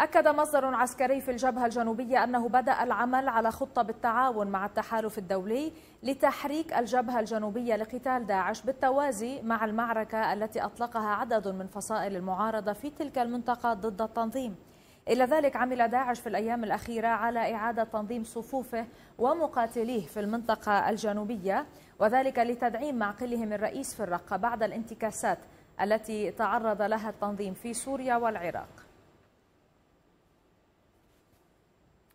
أكد مصدر عسكري في الجبهة الجنوبية أنه بدأ العمل على خطة بالتعاون مع التحالف الدولي لتحريك الجبهة الجنوبية لقتال داعش بالتوازي مع المعركة التي أطلقها عدد من فصائل المعارضة في تلك المنطقة ضد التنظيم إلى ذلك عمل داعش في الأيام الأخيرة على إعادة تنظيم صفوفه ومقاتليه في المنطقة الجنوبية وذلك لتدعيم معقلهم الرئيس في الرقة بعد الانتكاسات التي تعرض لها التنظيم في سوريا والعراق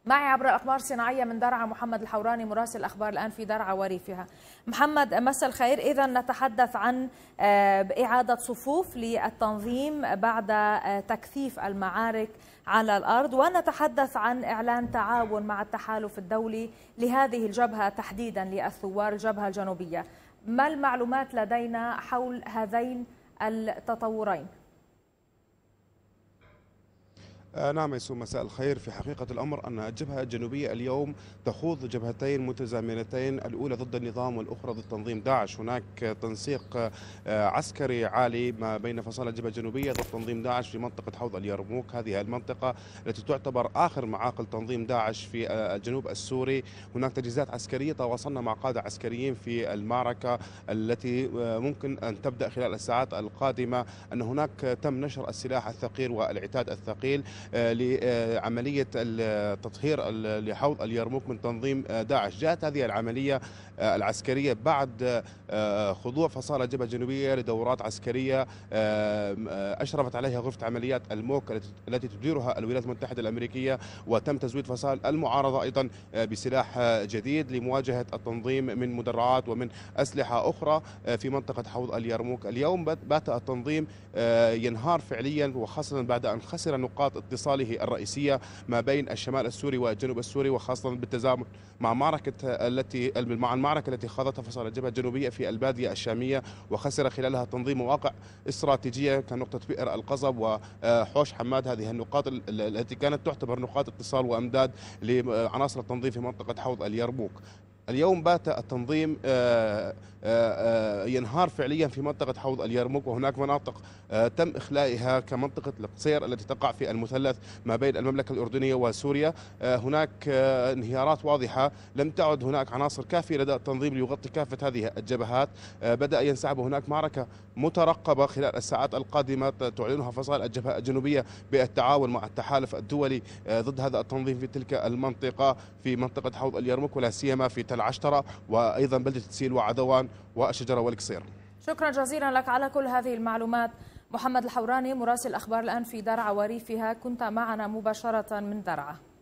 معي عبر الاخبار الصناعية من درعا محمد الحوراني مراسل الأخبار الآن في درعا وريفها محمد مساء الخير إذا نتحدث عن آه، إعادة صفوف للتنظيم بعد آه، تكثيف المعارك على الأرض ونتحدث عن إعلان تعاون مع التحالف الدولي لهذه الجبهة تحديدا للثوار الجبهة الجنوبية ما المعلومات لدينا حول هذين التطورين؟ آه، نعم يسوم مساء الخير في حقيقة الأمر أن الجبهة الجنوبية اليوم تخوض جبهتين متزامنتين الأولى ضد النظام والأخرى ضد تنظيم داعش هناك تنسيق آه، عسكري عالي ما بين فصائل الجبهة الجنوبية ضد تنظيم داعش في منطقة حوض اليرموك هذه المنطقة التي تعتبر آخر معاقل تنظيم داعش في آه، الجنوب السوري هناك تجهيزات عسكرية تواصلنا مع قادة عسكريين في المعركة التي ممكن أن تبدأ خلال الساعات القادمة أن هناك تم نشر السلاح الثقيل والعتاد الثقيل آه، لعملية التطهير لحوض اليرموك من تنظيم آه، داعش جاءت هذه العملية آه، العسكرية بعد خضوع فصائل الجبهة الجنوبية لدورات عسكرية أشرفت عليها غرفة عمليات الموك التي تديرها الولايات المتحدة الأمريكية وتم تزويد فصائل المعارضة أيضا بسلاح جديد لمواجهة التنظيم من مدرعات ومن أسلحة أخرى في منطقة حوض اليرموك اليوم بات التنظيم ينهار فعليا وخاصة بعد أن خسر نقاط اتصاله الرئيسية ما بين الشمال السوري والجنوب السوري وخاصة بالتزامن مع معركة التي مع المعركة التي خاضتها فصائل الجبهة الجنوبية في البادية الشامية وخسر خلالها تنظيم مواقع استراتيجية كنقطة بئر القصب وحوش حماد هذه النقاط التي كانت تعتبر نقاط اتصال وأمداد لعناصر التنظيم في منطقة حوض اليرموك اليوم بات التنظيم آآ آه، آآ آه، آه، ينهار فعليا في منطقة حوض اليرموك وهناك مناطق آه، تم إخلائها كمنطقة القصير التي تقع في المثلث ما بين المملكة الأردنية وسوريا آه، هناك آه، انهيارات واضحة لم تعد هناك عناصر كافية لدى التنظيم ليغطي كافة هذه الجبهات بدأ ينسحب هناك معركة مترقبة خلال الساعات القادمة تعلنها فصائل الجبهة الجنوبية بالتعاون مع التحالف الدولي ضد هذا التنظيم في تلك المنطقة في منطقة حوض اليرموك ولا سيما في تل عشترة وأيضا بلدة سيل وعدوان والشجرة القصير شكرا جزيلا لك على كل هذه المعلومات محمد الحوراني مراسل أخبار الآن في درعا وريفها كنت معنا مباشرة من درعا